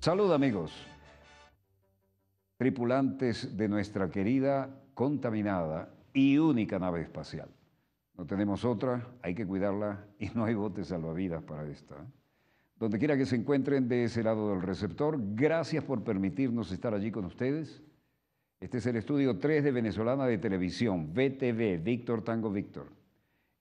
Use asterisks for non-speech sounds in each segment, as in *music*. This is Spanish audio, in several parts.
Salud amigos, tripulantes de nuestra querida, contaminada y única nave espacial. No tenemos otra, hay que cuidarla y no hay botes salvavidas para esta. ¿eh? Donde quiera que se encuentren de ese lado del receptor, gracias por permitirnos estar allí con ustedes. Este es el estudio 3 de Venezolana de Televisión, VTV, Víctor Tango Víctor,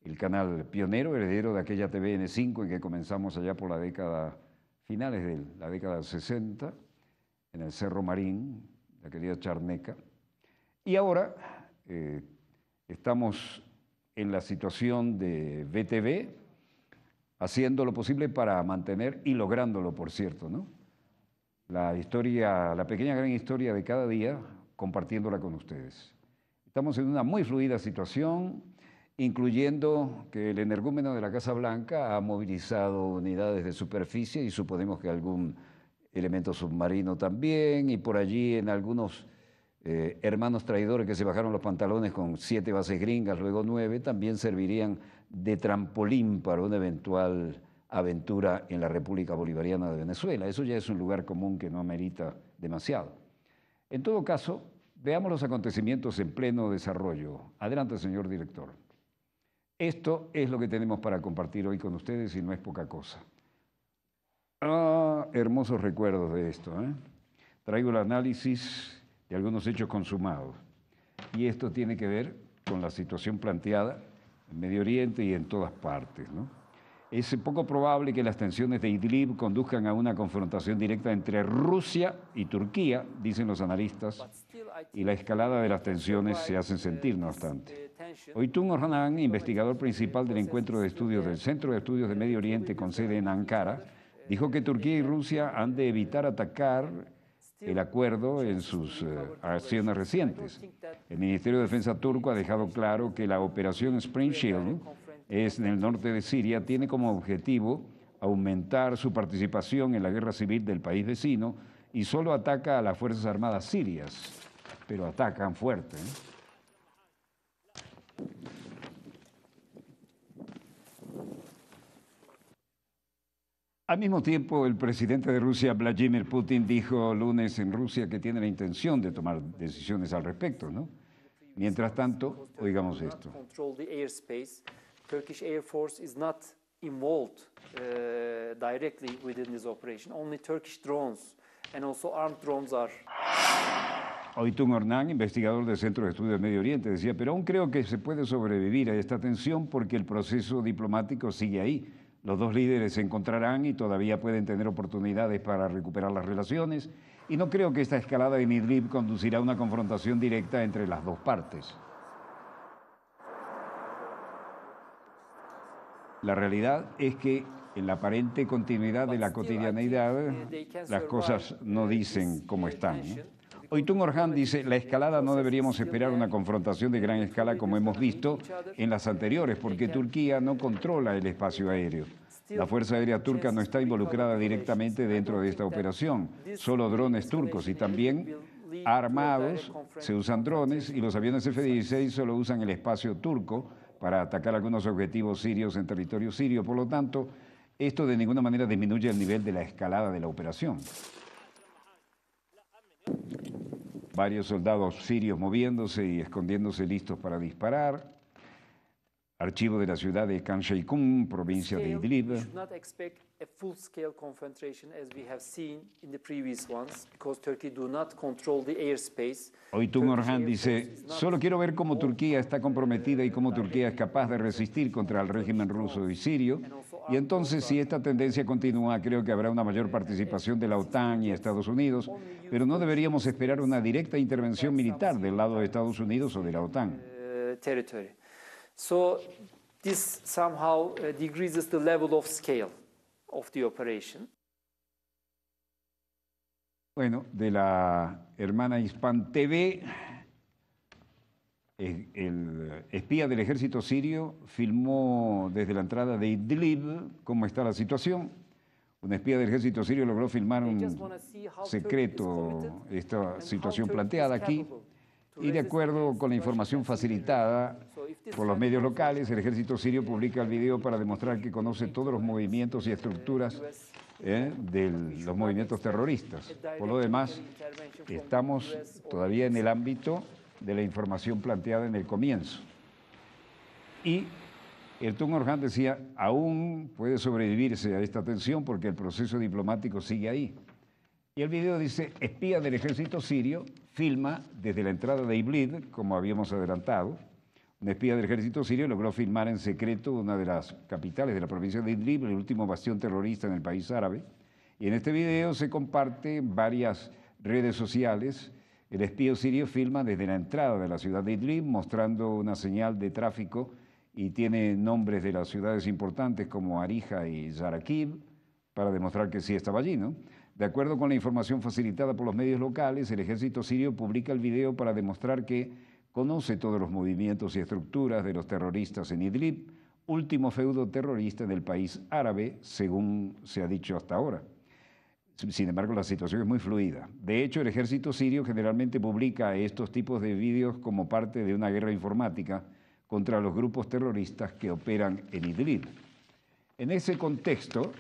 el canal pionero, heredero de aquella TVN5 en que comenzamos allá por la década finales de la década del 60, en el Cerro Marín, la querida Charneca. Y ahora eh, estamos en la situación de BTV, haciendo lo posible para mantener y lográndolo, por cierto, ¿no? La historia, la pequeña gran historia de cada día, compartiéndola con ustedes. Estamos en una muy fluida situación incluyendo que el energúmeno de la Casa Blanca ha movilizado unidades de superficie y suponemos que algún elemento submarino también, y por allí en algunos eh, hermanos traidores que se bajaron los pantalones con siete bases gringas, luego nueve, también servirían de trampolín para una eventual aventura en la República Bolivariana de Venezuela. Eso ya es un lugar común que no amerita demasiado. En todo caso, veamos los acontecimientos en pleno desarrollo. Adelante, señor director. Esto es lo que tenemos para compartir hoy con ustedes y no es poca cosa. Ah, hermosos recuerdos de esto. ¿eh? Traigo el análisis de algunos hechos consumados. Y esto tiene que ver con la situación planteada en Medio Oriente y en todas partes. ¿no? es poco probable que las tensiones de Idlib conduzcan a una confrontación directa entre Rusia y Turquía, dicen los analistas, y la escalada de las tensiones se hace sentir, no obstante. Oytun Orhanan, investigador principal del encuentro de estudios del Centro de Estudios de Medio Oriente con sede en Ankara, dijo que Turquía y Rusia han de evitar atacar el acuerdo en sus eh, acciones recientes. El Ministerio de Defensa turco ha dejado claro que la operación Spring Shield es en el norte de Siria, tiene como objetivo aumentar su participación en la guerra civil del país vecino y solo ataca a las Fuerzas Armadas sirias, pero atacan fuerte. ¿eh? Al mismo tiempo, el presidente de Rusia, Vladimir Putin, dijo lunes en Rusia que tiene la intención de tomar decisiones al respecto, ¿no? Mientras tanto, oigamos esto. Turkish Air Force is not involved uh, directly within this operation. Only Turkish drones and also armed drones are. Oitun Ornán, investigador del Centro de Estudios Medio Oriente, decía, pero aún creo que se puede sobrevivir a esta tensión porque el proceso diplomático sigue ahí. Los dos líderes se encontrarán y todavía pueden tener oportunidades para recuperar las relaciones. Y no creo que esta escalada en Idlib conducirá a una confrontación directa entre las dos partes. La realidad es que en la aparente continuidad de la cotidianidad eh, las cosas no eh, dicen cómo están. Hoy Oitun Orhan dice, la escalada no deberíamos esperar una confrontación de gran escala como hemos visto en las anteriores, porque Turquía no controla el espacio aéreo. La Fuerza Aérea Turca no está involucrada directamente dentro de esta operación, solo drones turcos y también armados se usan drones y los aviones F-16 solo usan el espacio turco para atacar algunos objetivos sirios en territorio sirio. Por lo tanto, esto de ninguna manera disminuye el nivel de la escalada de la operación. Varios soldados sirios moviéndose y escondiéndose listos para disparar. Archivo de la ciudad de Khan Sheikhoun, provincia de Idlib a full-scale Orhan dice, solo quiero ver cómo Turquía está comprometida y cómo Turquía es capaz de resistir contra el régimen ruso y sirio. Y entonces, si esta tendencia continúa, creo que habrá una mayor participación de la OTAN y Estados Unidos, pero no deberíamos esperar una directa intervención militar del lado de Estados Unidos o de la OTAN. Uh, so this somehow uh, decreases the level of scale operation. Bueno, de la hermana Hispan TV, eh, el, espía del ejército sirio filmó desde la entrada de Idlib cómo está la situación. Un espía del ejército sirio logró filmar un secreto esta situación planteada aquí. Y de acuerdo con la información facilitada por los medios locales, el ejército sirio publica el video para demostrar que conoce todos los movimientos y estructuras ¿eh? de los movimientos terroristas. Por lo demás, estamos todavía en el ámbito de la información planteada en el comienzo. Y el Tun Orhan decía, aún puede sobrevivirse a esta tensión porque el proceso diplomático sigue ahí. Y el video dice, espía del ejército sirio filma desde la entrada de Iblid, como habíamos adelantado. Un espía del ejército sirio logró filmar en secreto una de las capitales de la provincia de Idlib, el último bastión terrorista en el país árabe. Y en este video se comparte varias redes sociales. El espía sirio filma desde la entrada de la ciudad de Idlib, mostrando una señal de tráfico y tiene nombres de las ciudades importantes como Arija y Zarakib, para demostrar que sí estaba allí, ¿no? De acuerdo con la información facilitada por los medios locales, el ejército sirio publica el video para demostrar que conoce todos los movimientos y estructuras de los terroristas en Idlib, último feudo terrorista del país árabe, según se ha dicho hasta ahora. Sin embargo, la situación es muy fluida. De hecho, el ejército sirio generalmente publica estos tipos de vídeos como parte de una guerra informática contra los grupos terroristas que operan en Idlib. En ese contexto,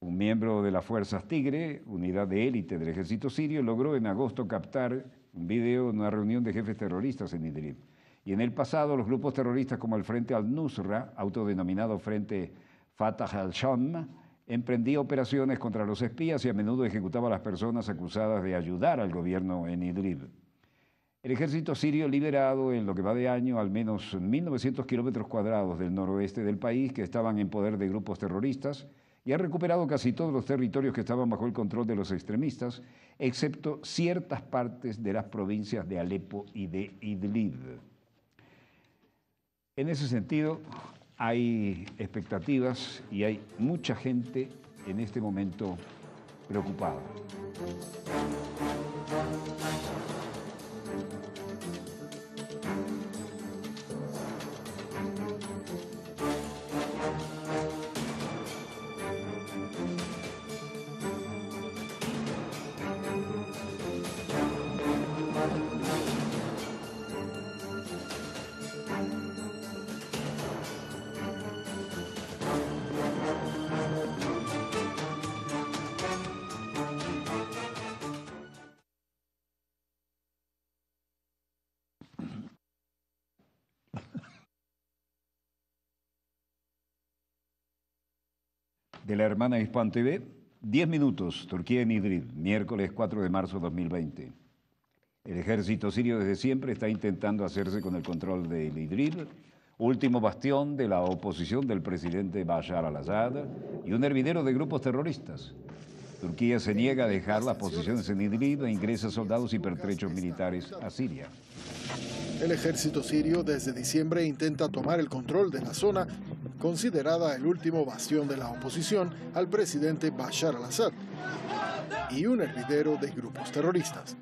un miembro de las Fuerzas Tigre, unidad de élite del ejército sirio, logró en agosto captar un video de una reunión de jefes terroristas en Idlib. Y en el pasado, los grupos terroristas como el Frente al-Nusra, autodenominado Frente Fatah al-Sham, emprendía operaciones contra los espías y a menudo ejecutaba a las personas acusadas de ayudar al gobierno en Idlib. El ejército sirio liberado en lo que va de año al menos 1.900 kilómetros cuadrados del noroeste del país que estaban en poder de grupos terroristas y ha recuperado casi todos los territorios que estaban bajo el control de los extremistas, excepto ciertas partes de las provincias de Alepo y de Idlib. En ese sentido, hay expectativas y hay mucha gente en este momento preocupada. de la hermana Hispan TV. 10 minutos, Turquía en Idlib, miércoles 4 de marzo 2020. El ejército sirio desde siempre está intentando hacerse con el control de Idlib, último bastión de la oposición del presidente Bashar al-Assad y un hervidero de grupos terroristas. Turquía se niega a dejar las posiciones en Idlib e ingresa soldados y pertrechos militares a Siria. El ejército sirio desde diciembre intenta tomar el control de la zona considerada el último bastión de la oposición al presidente Bashar al-Assad y un hervidero de grupos terroristas.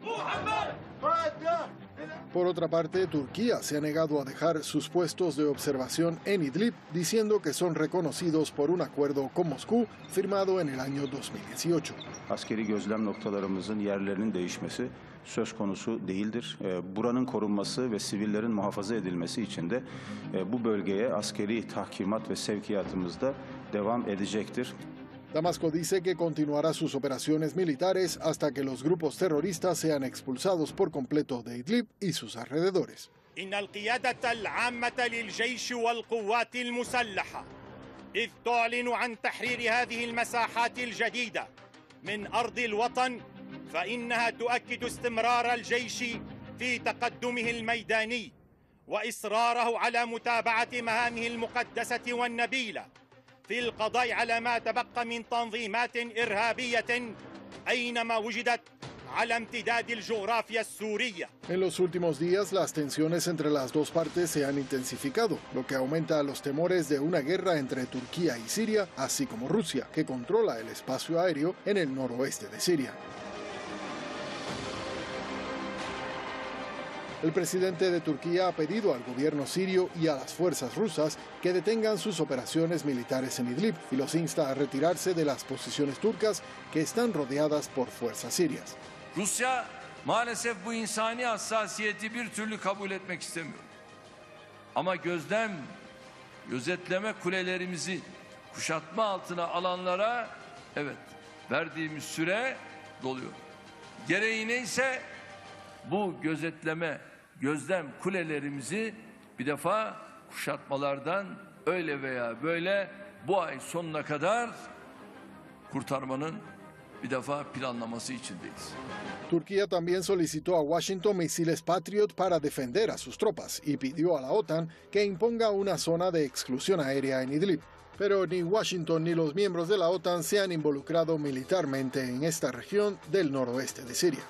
Por otra parte, Turquía se ha negado a dejar sus puestos de observación en Idlib, diciendo que son reconocidos por un acuerdo con Moscú firmado en el año 2018. söz konusu değildir. Ee, buranın korunması ve sivillerin muhafaza edilmesi için de e, bu bölgeye askeri tahkimat ve sevkiyatımızda devam edecektir. Damasco dice que continuará sus operaciones militares hasta que los grupos terroristas sean expulsados por completo de Idlib y sus alrededores. إن القيادة العامة للجيش والقوات المسلحة إذ تعلن عن تحرير هذه المساحات الجديدة من أرض الوطن فانها تؤكد استمرار الجيش في تقدمه الميداني واصراره على متابعه مهامه المقدسه والنبيله في القضاء على ما تبقى من تنظيمات ارهابيه اينما وجدت En los últimos días, las tensiones entre las dos partes se han intensificado, lo que aumenta los temores de una guerra entre Turquía y Siria, así como Rusia, que controla el espacio aéreo en el noroeste de Siria. El presidente de Turquía ha pedido al gobierno sirio y a las fuerzas rusas que detengan sus operaciones militares en Idlib y los insta a retirarse de las posiciones turcas que están rodeadas por fuerzas sirias. Rusya maalesef bu insani hassasiyeti bir türlü kabul etmek istemiyor. Ama gözlem, gözetleme kulelerimizi kuşatma altına alanlara evet verdiğimiz süre doluyor. Gereğine ise bu gözetleme Turquía también solicitó a Washington misiles Patriot para defender a sus tropas y pidió a la OTAN que imponga una zona de exclusión aérea en Idlib. Pero ni Washington ni los miembros de la OTAN se han involucrado militarmente en esta región del noroeste de Siria.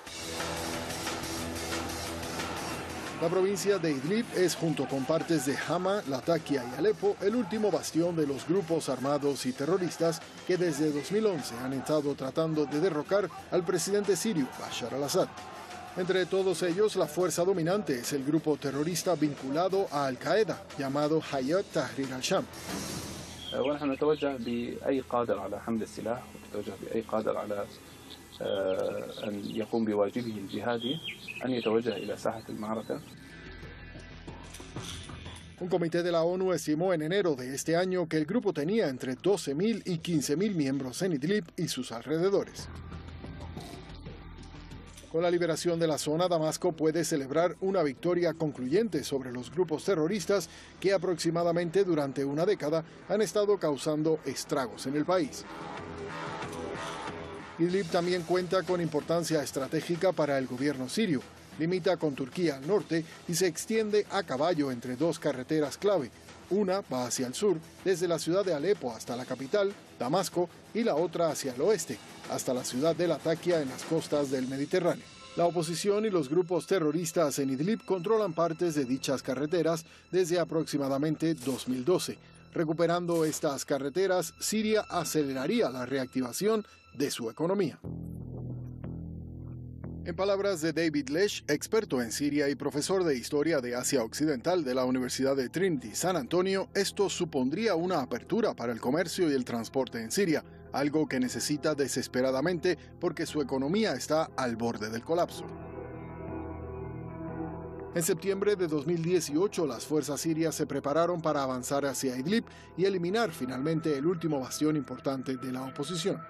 La provincia de Idlib es, junto con partes de Hama, Latakia y Alepo, el último bastión de los grupos armados y terroristas que desde 2011 han estado tratando de derrocar al presidente sirio Bashar al-Assad. Entre todos ellos, la fuerza dominante es el grupo terrorista vinculado a Al-Qaeda, llamado Hayat Tahrir al-Sham. Un comité de la ONU estimó en enero de este año que el grupo tenía entre 12.000 y 15.000 miembros en Idlib y sus alrededores. Con la liberación de la zona, Damasco puede celebrar una victoria concluyente sobre los grupos terroristas que aproximadamente durante una década han estado causando estragos en el país. Idlib también cuenta con importancia estratégica para el gobierno sirio. Limita con Turquía al norte y se extiende a caballo entre dos carreteras clave. Una va hacia el sur, desde la ciudad de Alepo hasta la capital, Damasco, y la otra hacia el oeste, hasta la ciudad de Latakia en las costas del Mediterráneo. La oposición y los grupos terroristas en Idlib controlan partes de dichas carreteras desde aproximadamente 2012. Recuperando estas carreteras, Siria aceleraría la reactivación de su economía. En palabras de David Lesh, experto en Siria y profesor de Historia de Asia Occidental de la Universidad de Trinity San Antonio, esto supondría una apertura para el comercio y el transporte en Siria, algo que necesita desesperadamente porque su economía está al borde del colapso. En septiembre de 2018, las fuerzas sirias se prepararon para avanzar hacia Idlib y eliminar finalmente el último bastión importante de la oposición.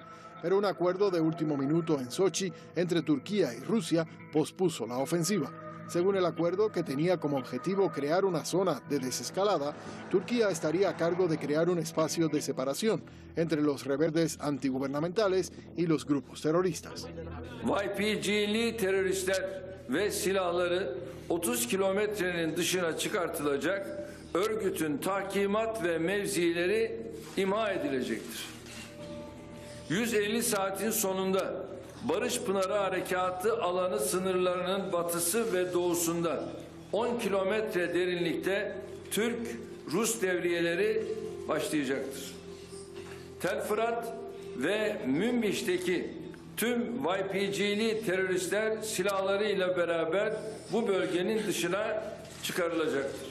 Pero un acuerdo de último minuto en Sochi entre Turquía y Rusia pospuso la ofensiva. Según el acuerdo que tenía como objetivo crear una zona de desescalada, Turquía estaría a cargo de crear un espacio de separación entre los rebeldes antigubernamentales y los grupos terroristas. ve silahları 30 kilometrenin dışına çıkartılacak örgütün tahkimat ve mevzileri imha edilecektir. 150 saatin sonunda Barış Pınarı Harekatı alanı sınırlarının batısı ve doğusunda 10 kilometre derinlikte Türk-Rus devriyeleri başlayacaktır. Tel Fırat ve Münbiş'teki Tüm YPG'li teröristler silahlarıyla beraber bu bölgenin dışına çıkarılacaktır.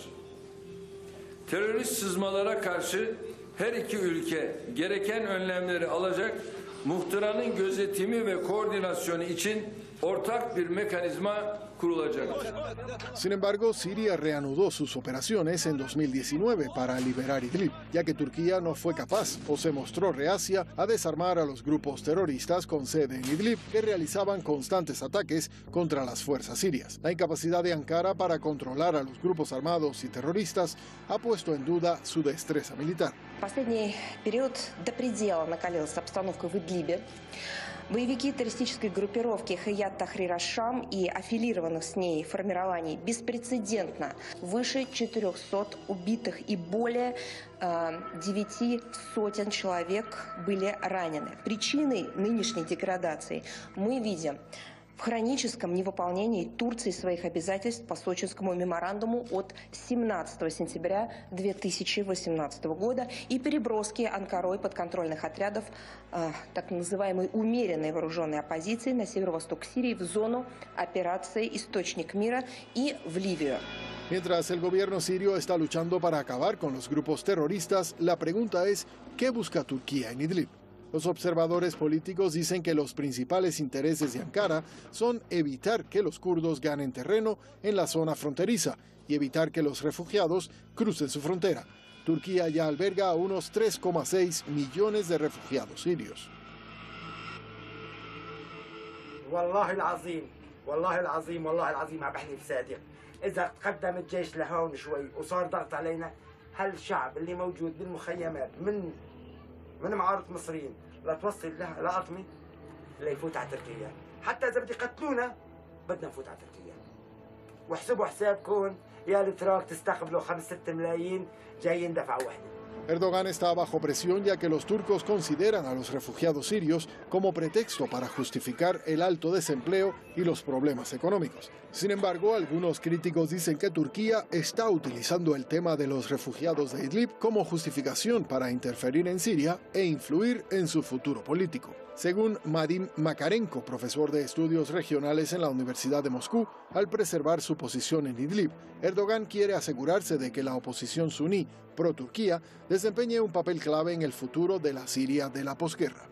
Terörist sızmalara karşı her iki ülke gereken önlemleri alacak, muhtıranın gözetimi ve koordinasyonu için ortak bir mekanizma Sin embargo, Siria reanudó sus operaciones en 2019 para liberar Idlib, ya que Turquía no fue capaz o se mostró reacia a desarmar a los grupos terroristas con sede en Idlib que realizaban constantes ataques contra las fuerzas sirias. La incapacidad de Ankara para controlar a los grupos armados y terroristas ha puesto en duda su destreza militar. la Боевики террористической группировки Хаят Тахрир Ашам и аффилированных с ней формирований беспрецедентно выше 400 убитых и более 9 э, сотен человек были ранены. Причиной нынешней деградации мы видим в хроническом невыполнении Турции своих обязательств по сочинскому меморандуму от 17 сентября 2018 года и переброске Анкарой подконтрольных отрядов э, так называемой умеренной вооруженной оппозиции на северо-восток Сирии в зону операции «Источник мира» и в Ливию. Mientras el gobierno sirio está luchando para acabar con los grupos terroristas, la pregunta es, ¿qué busca Turquía en Idlib? Los observadores políticos dicen que los principales intereses de Ankara son evitar que los kurdos ganen terreno en la zona fronteriza y evitar que los refugiados crucen su frontera. Turquía ya alberga a unos 3,6 millones de refugiados sirios. من معارضة مصريين لا توصل لها العظمي لا يفوت على تركيا حتى إذا بدي يقتلونا بدنا نفوت على تركيا واحسبوا حسابكم يا الاتراك تستقبلوا 5 6 ملايين جايين دفعة واحدة Erdogan está bajo presión ya que los turcos consideran a los refugiados sirios como pretexto para justificar el alto desempleo y los problemas económicos. Sin embargo, algunos críticos dicen que Turquía está utilizando el tema de los refugiados de Idlib como justificación para interferir en Siria e influir en su futuro político según Madim Makarenko, profesor de estudios regionales en la Universidad de Moscú, al preservar su posición en Idlib, Erdogan quiere asegurarse de que la oposición suní pro-Turquía desempeñe un papel clave en el futuro de la Siria de la posguerra.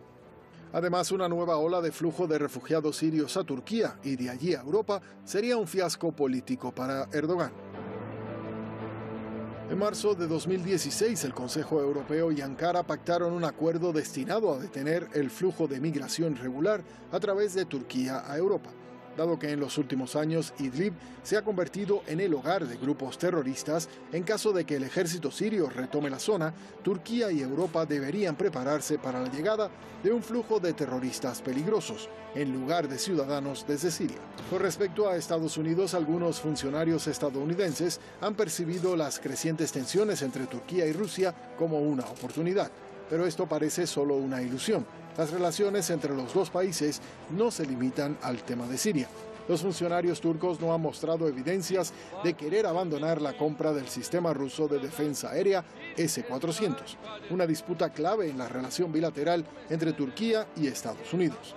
Además, una nueva ola de flujo de refugiados sirios a Turquía y de allí a Europa sería un fiasco político para Erdogan. En marzo de 2016, el Consejo Europeo y Ankara pactaron un acuerdo destinado a detener el flujo de migración regular a través de Turquía a Europa dado que en los últimos años Idlib se ha convertido en el hogar de grupos terroristas. En caso de que el ejército sirio retome la zona, Turquía y Europa deberían prepararse para la llegada de un flujo de terroristas peligrosos, en lugar de ciudadanos desde Siria. Con respecto a Estados Unidos, algunos funcionarios estadounidenses han percibido las crecientes tensiones entre Turquía y Rusia como una oportunidad. Pero esto parece solo una ilusión. Las relaciones entre los dos países no se limitan al tema de Siria. Los funcionarios turcos no han mostrado evidencias de querer abandonar la compra del sistema ruso de defensa aérea S-400, una disputa clave en la relación bilateral entre Turquía y Estados Unidos.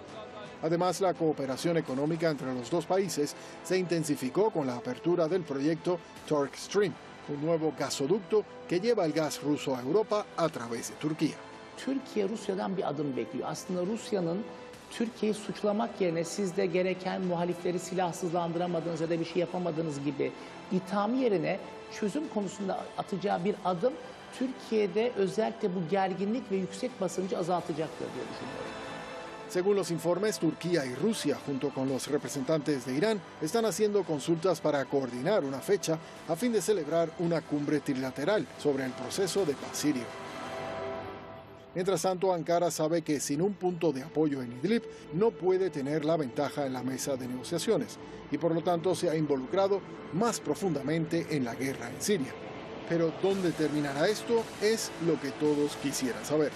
Además, la cooperación económica entre los dos países se intensificó con la apertura del proyecto TurkStream, Stream, un nuevo gasoducto que lleva el gas ruso a Europa a través de Turquía. Türkiye Rusya'dan bir adım bekliyor. Aslında Rusya'nın Türkiye'yi suçlamak yerine sizde gereken muhalifleri silahsızlandıramadınız ya da bir şey yapamadınız gibi itham yerine çözüm konusunda atacağı bir adım Türkiye'de özellikle bu gerginlik ve yüksek basıncı azaltacaktır diye düşünüyorum. Según los informes, Turquía y Rusia, junto con los representantes de Irán, están haciendo consultas para coordinar una fecha a fin de celebrar una cumbre trilateral sobre el proceso de paz sirio. Mientras tanto, Ankara sabe que sin un punto de apoyo en Idlib no puede tener la ventaja en la mesa de negociaciones y por lo tanto se ha involucrado más profundamente en la guerra en Siria. Pero dónde terminará esto es lo que todos quisieran saber.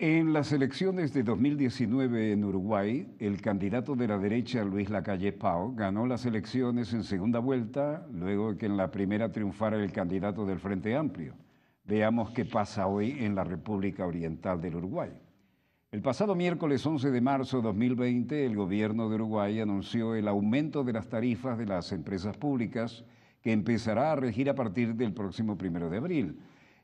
En las elecciones de 2019 en Uruguay, el candidato de la derecha, Luis Lacalle Pau, ganó las elecciones en segunda vuelta, luego de que en la primera triunfara el candidato del Frente Amplio. Veamos qué pasa hoy en la República Oriental del Uruguay. El pasado miércoles 11 de marzo de 2020, el gobierno de Uruguay anunció el aumento de las tarifas de las empresas públicas que empezará a regir a partir del próximo primero de abril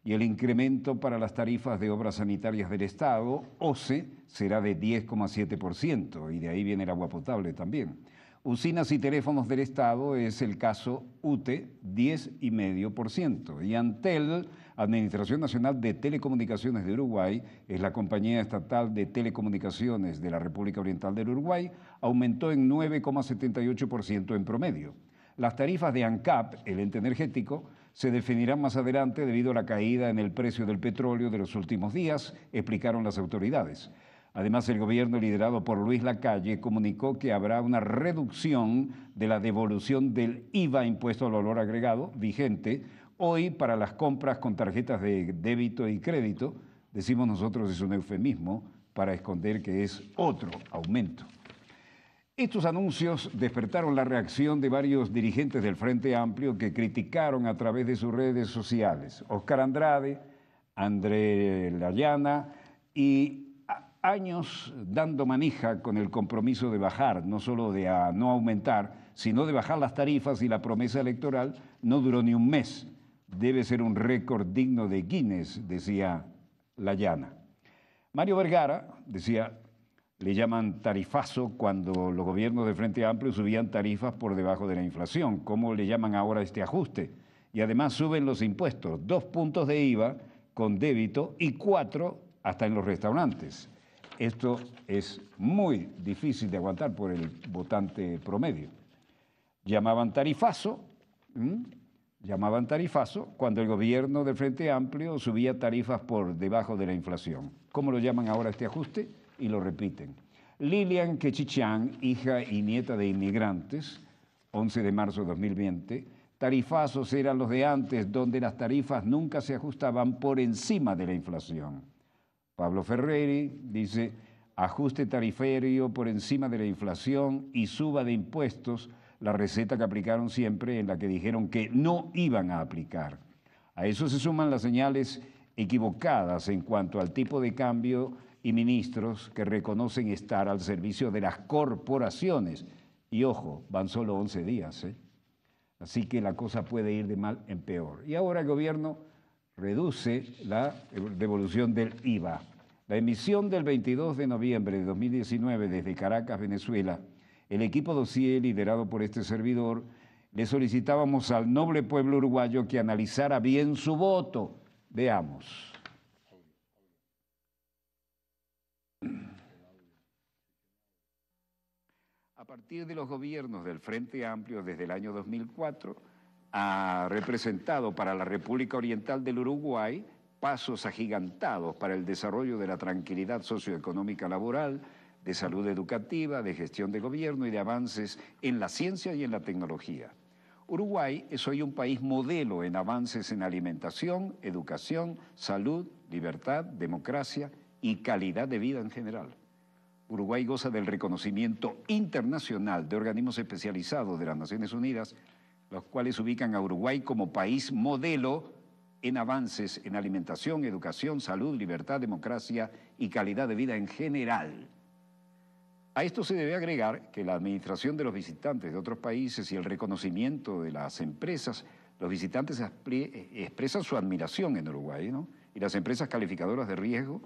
y el incremento para las tarifas de obras sanitarias del Estado, OCE, será de 10,7%, y de ahí viene el agua potable también. Usinas y teléfonos del Estado es el caso UTE, 10,5%, y Antel, Administración Nacional de Telecomunicaciones de Uruguay, es la compañía estatal de telecomunicaciones de la República Oriental del Uruguay, aumentó en 9,78% en promedio. Las tarifas de ANCAP, el ente energético, se definirá más adelante debido a la caída en el precio del petróleo de los últimos días, explicaron las autoridades. Además, el gobierno liderado por Luis Lacalle comunicó que habrá una reducción de la devolución del IVA impuesto al valor agregado vigente hoy para las compras con tarjetas de débito y crédito. Decimos nosotros es un eufemismo para esconder que es otro aumento. Estos anuncios despertaron la reacción de varios dirigentes del Frente Amplio que criticaron a través de sus redes sociales. Oscar Andrade, André Layana y años dando manija con el compromiso de bajar, no solo de ah, no aumentar, sino de bajar las tarifas y la promesa electoral no duró ni un mes. Debe ser un récord digno de Guinness, decía Layana. Mario Vergara decía, le llaman tarifazo cuando los gobiernos de Frente Amplio subían tarifas por debajo de la inflación. ¿Cómo le llaman ahora este ajuste? Y además suben los impuestos, dos puntos de IVA con débito y cuatro hasta en los restaurantes. Esto es muy difícil de aguantar por el votante promedio. Llamaban tarifazo, llamaban tarifazo cuando el gobierno de Frente Amplio subía tarifas por debajo de la inflación. ¿Cómo lo llaman ahora este ajuste? y lo repiten. Lilian Quechichán, hija y nieta de inmigrantes, 11 de marzo de 2020, tarifazos eran los de antes, donde las tarifas nunca se ajustaban por encima de la inflación. Pablo Ferreri dice, ajuste tarifario por encima de la inflación y suba de impuestos, la receta que aplicaron siempre, en la que dijeron que no iban a aplicar. A eso se suman las señales equivocadas en cuanto al tipo de cambio y ministros que reconocen estar al servicio de las corporaciones. Y ojo, van solo 11 días. ¿eh? Así que la cosa puede ir de mal en peor. Y ahora el gobierno reduce la devolución del IVA. La emisión del 22 de noviembre de 2019 desde Caracas, Venezuela, el equipo dossier liderado por este servidor, le solicitábamos al noble pueblo uruguayo que analizara bien su voto. Veamos. A partir de los gobiernos del Frente Amplio desde el año 2004, ha representado para la República Oriental del Uruguay pasos agigantados para el desarrollo de la tranquilidad socioeconómica laboral, de salud educativa, de gestión de gobierno y de avances en la ciencia y en la tecnología. Uruguay es hoy un país modelo en avances en alimentación, educación, salud, libertad, democracia y calidad de vida en general. Uruguay goza del reconocimiento internacional de organismos especializados de las Naciones Unidas, los cuales ubican a Uruguay como país modelo en avances en alimentación, educación, salud, libertad, democracia y calidad de vida en general. A esto se debe agregar que la administración de los visitantes de otros países y el reconocimiento de las empresas, los visitantes expresan su admiración en Uruguay, Y las empresas calificadoras de riesgo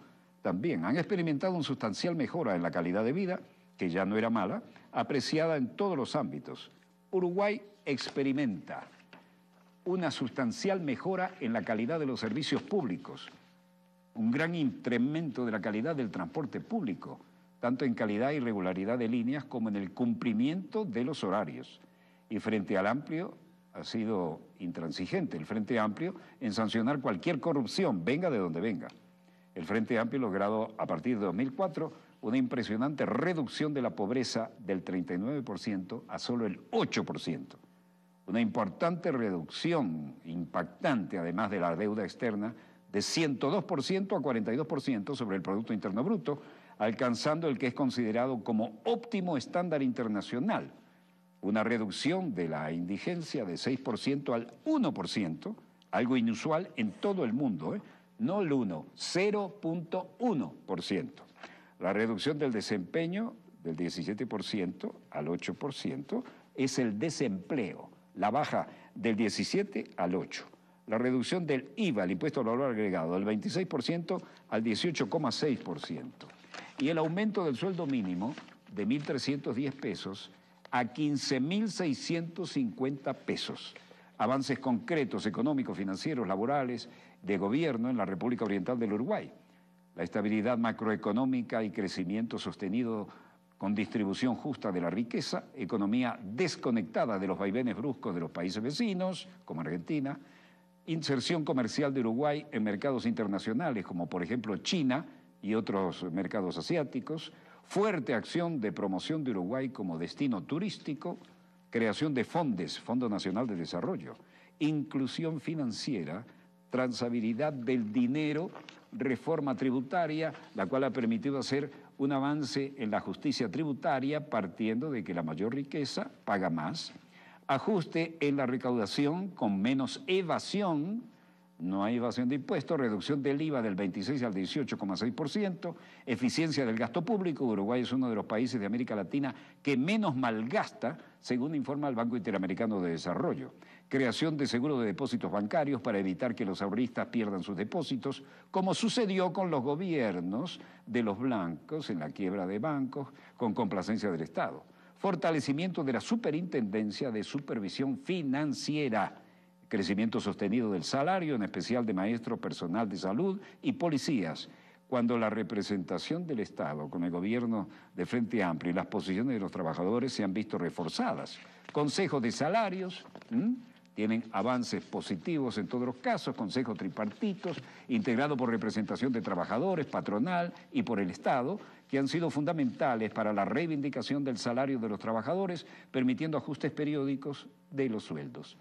también han experimentado una sustancial mejora en la calidad de vida, que ya no era mala, apreciada en todos los ámbitos. Uruguay experimenta una sustancial mejora en la calidad de los servicios públicos, un gran incremento de la calidad del transporte público, tanto en calidad y regularidad de líneas como en el cumplimiento de los horarios. Y frente al amplio ha sido intransigente el Frente Amplio en sancionar cualquier corrupción, venga de donde venga. El Frente Amplio logrado a partir de 2004 una impresionante reducción de la pobreza del 39% a solo el 8%. Una importante reducción, impactante además de la deuda externa, de 102% a 42% sobre el Producto Interno Bruto, alcanzando el que es considerado como óptimo estándar internacional, una reducción de la indigencia de 6% al 1%, algo inusual en todo el mundo, ¿eh? no el 1, 0.1%. La reducción del desempeño del 17% al 8% es el desempleo, la baja del 17 al 8. La reducción del IVA, el impuesto al valor agregado, del 26% al 18,6%. Y el aumento del sueldo mínimo de 1.310 pesos a 15.650 pesos. Avances concretos, económicos, financieros, laborales, de gobierno en la República Oriental del Uruguay. La estabilidad macroeconómica y crecimiento sostenido con distribución justa de la riqueza, economía desconectada de los vaivenes bruscos de los países vecinos, como Argentina, inserción comercial de Uruguay en mercados internacionales, como por ejemplo China y otros mercados asiáticos, fuerte acción de promoción de Uruguay como destino turístico, creación de fondes, Fondo Nacional de Desarrollo, inclusión financiera, transabilidad del dinero, reforma tributaria, la cual ha permitido hacer un avance en la justicia tributaria partiendo de que la mayor riqueza paga más, ajuste en la recaudación con menos evasión, no hay evasión de impuestos, reducción del IVA del 26 al 18,6%, eficiencia del gasto público. Uruguay es uno de los países de América Latina que menos malgasta, según informa el Banco Interamericano de Desarrollo. Creación de seguro de depósitos bancarios para evitar que los ahorristas pierdan sus depósitos, como sucedió con los gobiernos de los blancos en la quiebra de bancos con complacencia del Estado. Fortalecimiento de la Superintendencia de Supervisión Financiera crecimiento sostenido del salario, en especial de maestros, personal de salud y policías. Cuando la representación del Estado con el gobierno de Frente Amplio y las posiciones de los trabajadores se han visto reforzadas. Consejos de salarios, tienen avances positivos en todos los casos, consejos tripartitos, integrado por representación de trabajadores, patronal y por el Estado, que han sido fundamentales para la reivindicación del salario de los trabajadores, permitiendo ajustes periódicos de los sueldos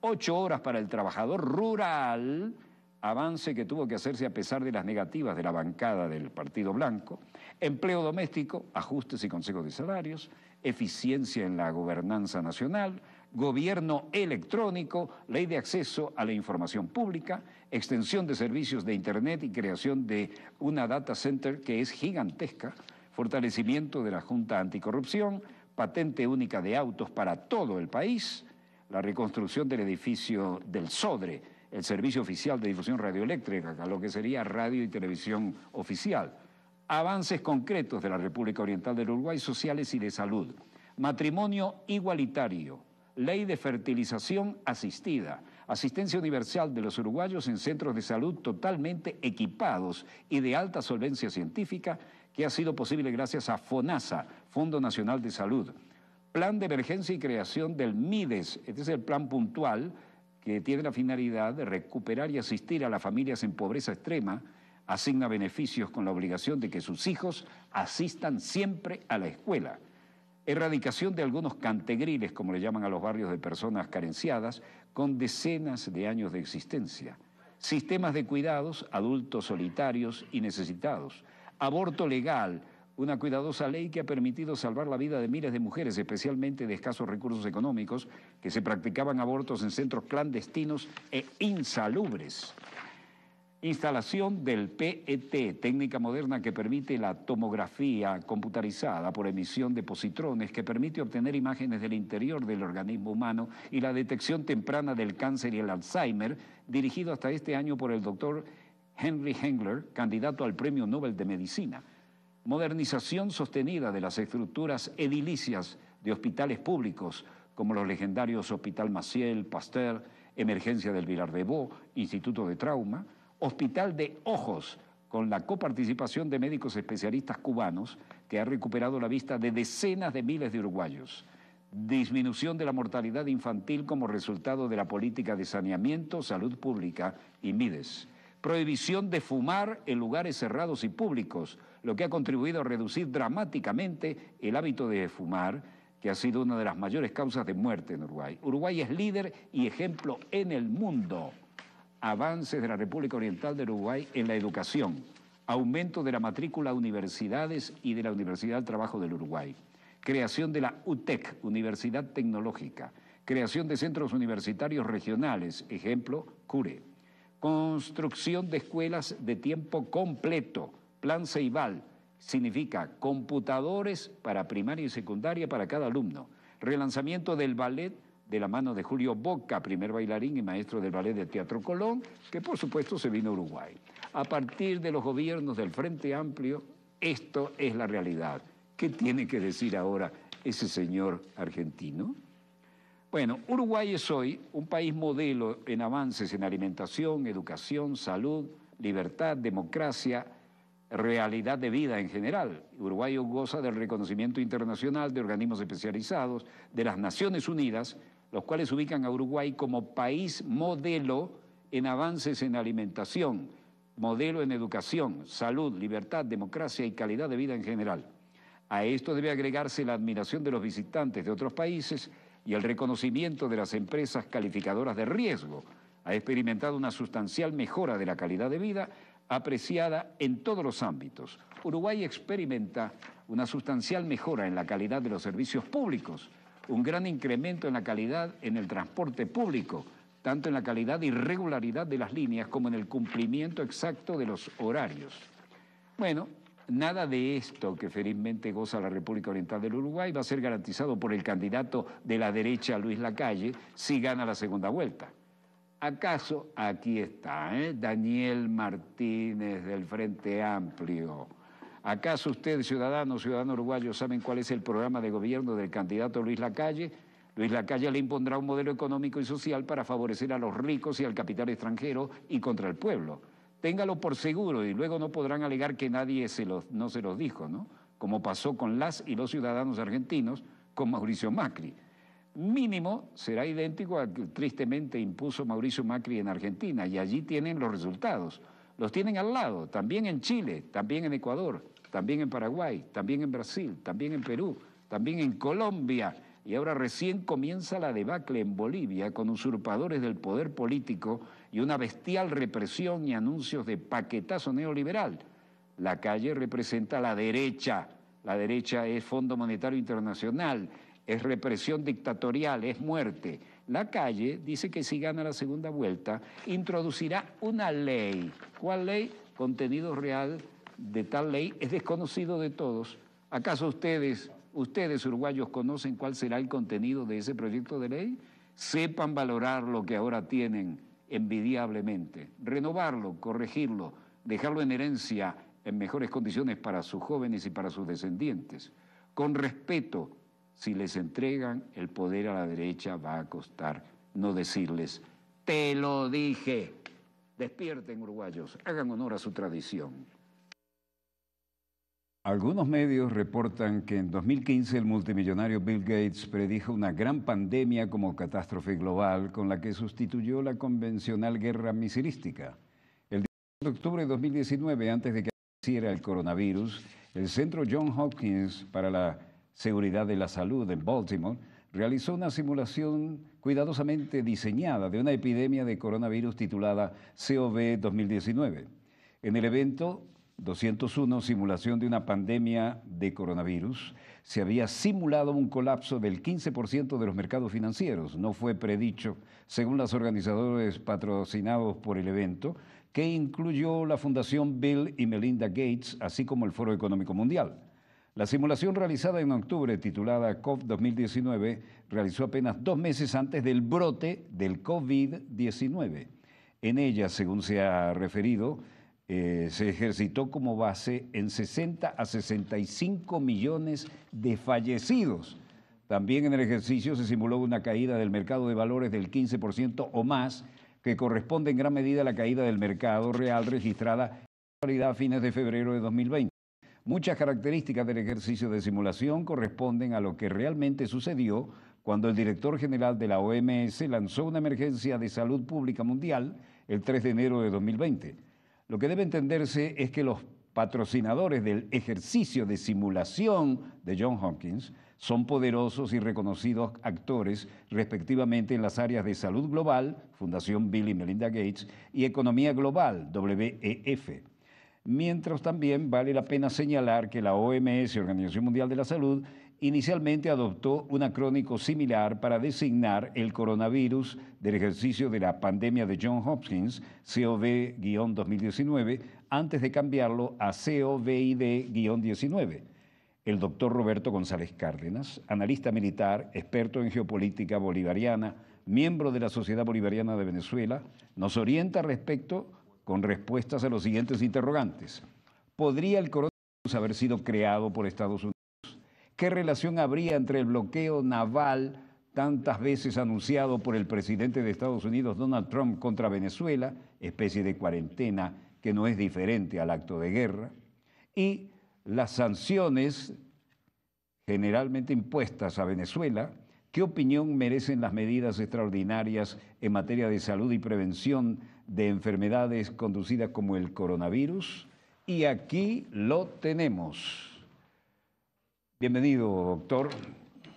ocho horas para el trabajador rural, avance que tuvo que hacerse a pesar de las negativas de la bancada del Partido Blanco, empleo doméstico, ajustes y consejos de salarios, eficiencia en la gobernanza nacional, gobierno electrónico, ley de acceso a la información pública, extensión de servicios de Internet y creación de una data center que es gigantesca, fortalecimiento de la Junta Anticorrupción, patente única de autos para todo el país, la reconstrucción del edificio del SODRE, el Servicio Oficial de Difusión Radioeléctrica, lo que sería radio y televisión oficial. Avances concretos de la República Oriental del Uruguay, sociales y de salud. Matrimonio igualitario, ley de fertilización asistida, asistencia universal de los uruguayos en centros de salud totalmente equipados y de alta solvencia científica, que ha sido posible gracias a FONASA, Fondo Nacional de Salud plan de emergencia y creación del MIDES. Este es el plan puntual que tiene la finalidad de recuperar y asistir a las familias en pobreza extrema, asigna beneficios con la obligación de que sus hijos asistan siempre a la escuela. Erradicación de algunos cantegriles, como le llaman a los barrios de personas carenciadas, con decenas de años de existencia. Sistemas de cuidados, adultos solitarios y necesitados. Aborto legal, una cuidadosa ley que ha permitido salvar la vida de miles de mujeres, especialmente de escasos recursos económicos, que se practicaban abortos en centros clandestinos e insalubres. Instalación del PET, técnica moderna que permite la tomografía computarizada por emisión de positrones, que permite obtener imágenes del interior del organismo humano y la detección temprana del cáncer y el Alzheimer, dirigido hasta este año por el doctor Henry Hengler, candidato al Premio Nobel de Medicina modernización sostenida de las estructuras edilicias de hospitales públicos, como los legendarios Hospital Maciel, Pasteur, Emergencia del Vilar de Bo, Instituto de Trauma, Hospital de Ojos, con la coparticipación de médicos especialistas cubanos, que ha recuperado la vista de decenas de miles de uruguayos. Disminución de la mortalidad infantil como resultado de la política de saneamiento, salud pública y MIDES prohibición de fumar en lugares cerrados y públicos, lo que ha contribuido a reducir dramáticamente el hábito de fumar, que ha sido una de las mayores causas de muerte en Uruguay. Uruguay es líder y ejemplo en el mundo. Avances de la República Oriental de Uruguay en la educación, aumento de la matrícula universidades y de la Universidad del Trabajo del Uruguay, creación de la UTEC, Universidad Tecnológica, creación de centros universitarios regionales, ejemplo, CURE Construcción de escuelas de tiempo completo, Plan Ceibal, significa computadores para primaria y secundaria para cada alumno. Relanzamiento del ballet de la mano de Julio Boca, primer bailarín y maestro del ballet de Teatro Colón, que por supuesto se vino a Uruguay. A partir de los gobiernos del Frente Amplio, esto es la realidad. ¿Qué tiene que decir ahora ese señor argentino? Bueno, Uruguay es hoy un país modelo en avances en alimentación, educación, salud, libertad, democracia, realidad de vida en general. Uruguay goza del reconocimiento internacional de organismos especializados, de las Naciones Unidas, los cuales ubican a Uruguay como país modelo en avances en alimentación, modelo en educación, salud, libertad, democracia y calidad de vida en general. A esto debe agregarse la admiración de los visitantes de otros países y el reconocimiento de las empresas calificadoras de riesgo ha experimentado una sustancial mejora de la calidad de vida apreciada en todos los ámbitos. Uruguay experimenta una sustancial mejora en la calidad de los servicios públicos, un gran incremento en la calidad en el transporte público, tanto en la calidad y regularidad de las líneas como en el cumplimiento exacto de los horarios. Bueno, nada de esto que felizmente goza la República Oriental del Uruguay va a ser garantizado por el candidato de la derecha, Luis Lacalle, si gana la segunda vuelta. ¿Acaso aquí está, eh, Daniel Martínez del Frente Amplio? ¿Acaso usted, ciudadano, ciudadano uruguayo, saben cuál es el programa de gobierno del candidato Luis Lacalle? Luis Lacalle le impondrá un modelo económico y social para favorecer a los ricos y al capital extranjero y contra el pueblo. Téngalo por seguro y luego no podrán alegar que nadie se los, no se los dijo, ¿no? Como pasó con las y los ciudadanos argentinos con Mauricio Macri. Mínimo será idéntico al que tristemente impuso Mauricio Macri en Argentina y allí tienen los resultados. Los tienen al lado, también en Chile, también en Ecuador, también en Paraguay, también en Brasil, también en Perú, también en Colombia. Y ahora recién comienza la debacle en Bolivia con usurpadores del poder político y una bestial represión y anuncios de paquetazo neoliberal. La calle representa la derecha. La derecha es Fondo Monetario Internacional, es represión dictatorial, es muerte. La calle dice que si gana la segunda vuelta, introducirá una ley. ¿Cuál ley? Contenido real de tal ley es desconocido de todos. ¿Acaso ustedes, ustedes uruguayos, conocen cuál será el contenido de ese proyecto de ley? Sepan valorar lo que ahora tienen envidiablemente. Renovarlo, corregirlo, dejarlo en herencia en mejores condiciones para sus jóvenes y para sus descendientes. Con respeto, si les entregan el poder a la derecha va a costar no decirles, te lo dije. Despierten uruguayos, hagan honor a su tradición. Algunos medios reportan que en 2015 el multimillonario Bill Gates predijo una gran pandemia como catástrofe global con la que sustituyó la convencional guerra misilística. El 18 de octubre de 2019, antes de que apareciera el coronavirus, el Centro John Hopkins para la Seguridad de la Salud en Baltimore realizó una simulación cuidadosamente diseñada de una epidemia de coronavirus titulada COV 2019. En el evento 201, simulación de una pandemia de coronavirus, se había simulado un colapso del 15% de los mercados financieros. No fue predicho, según los organizadores patrocinados por el evento, que incluyó la Fundación Bill y Melinda Gates, así como el Foro Económico Mundial. La simulación realizada en octubre, titulada COP 2019, realizó apenas dos meses antes del brote del COVID-19. En ella, según se ha referido, eh, se ejercitó como base en 60 a 65 millones de fallecidos. También en el ejercicio se simuló una caída del mercado de valores del 15% o más, que corresponde en gran medida a la caída del mercado real registrada a fines de febrero de 2020. Muchas características del ejercicio de simulación corresponden a lo que realmente sucedió cuando el director general de la OMS lanzó una emergencia de salud pública mundial el 3 de enero de 2020 lo que debe entenderse es que los patrocinadores del ejercicio de simulación de John Hopkins son poderosos y reconocidos actores respectivamente en las áreas de salud global, Fundación Bill y Melinda Gates, y economía global, WEF. Mientras también vale la pena señalar que la OMS, Organización Mundial de la Salud, inicialmente adoptó un acrónico similar para designar el coronavirus del ejercicio de la pandemia de John Hopkins, cov 2019 antes de cambiarlo a COVID-19. El doctor Roberto González Cárdenas, analista militar, experto en geopolítica bolivariana, miembro de la Sociedad Bolivariana de Venezuela, nos orienta respecto con respuestas a los siguientes interrogantes. ¿Podría el coronavirus haber sido creado por Estados Unidos? ¿Qué relación habría entre el bloqueo naval tantas veces anunciado por el presidente de Estados Unidos, Donald Trump, contra Venezuela, especie de cuarentena que no es diferente al acto de guerra, y las sanciones generalmente impuestas a Venezuela, ¿qué opinión merecen las medidas extraordinarias en materia de salud y prevención de enfermedades conducidas como el coronavirus? Y aquí lo tenemos. Bienvenido, doctor,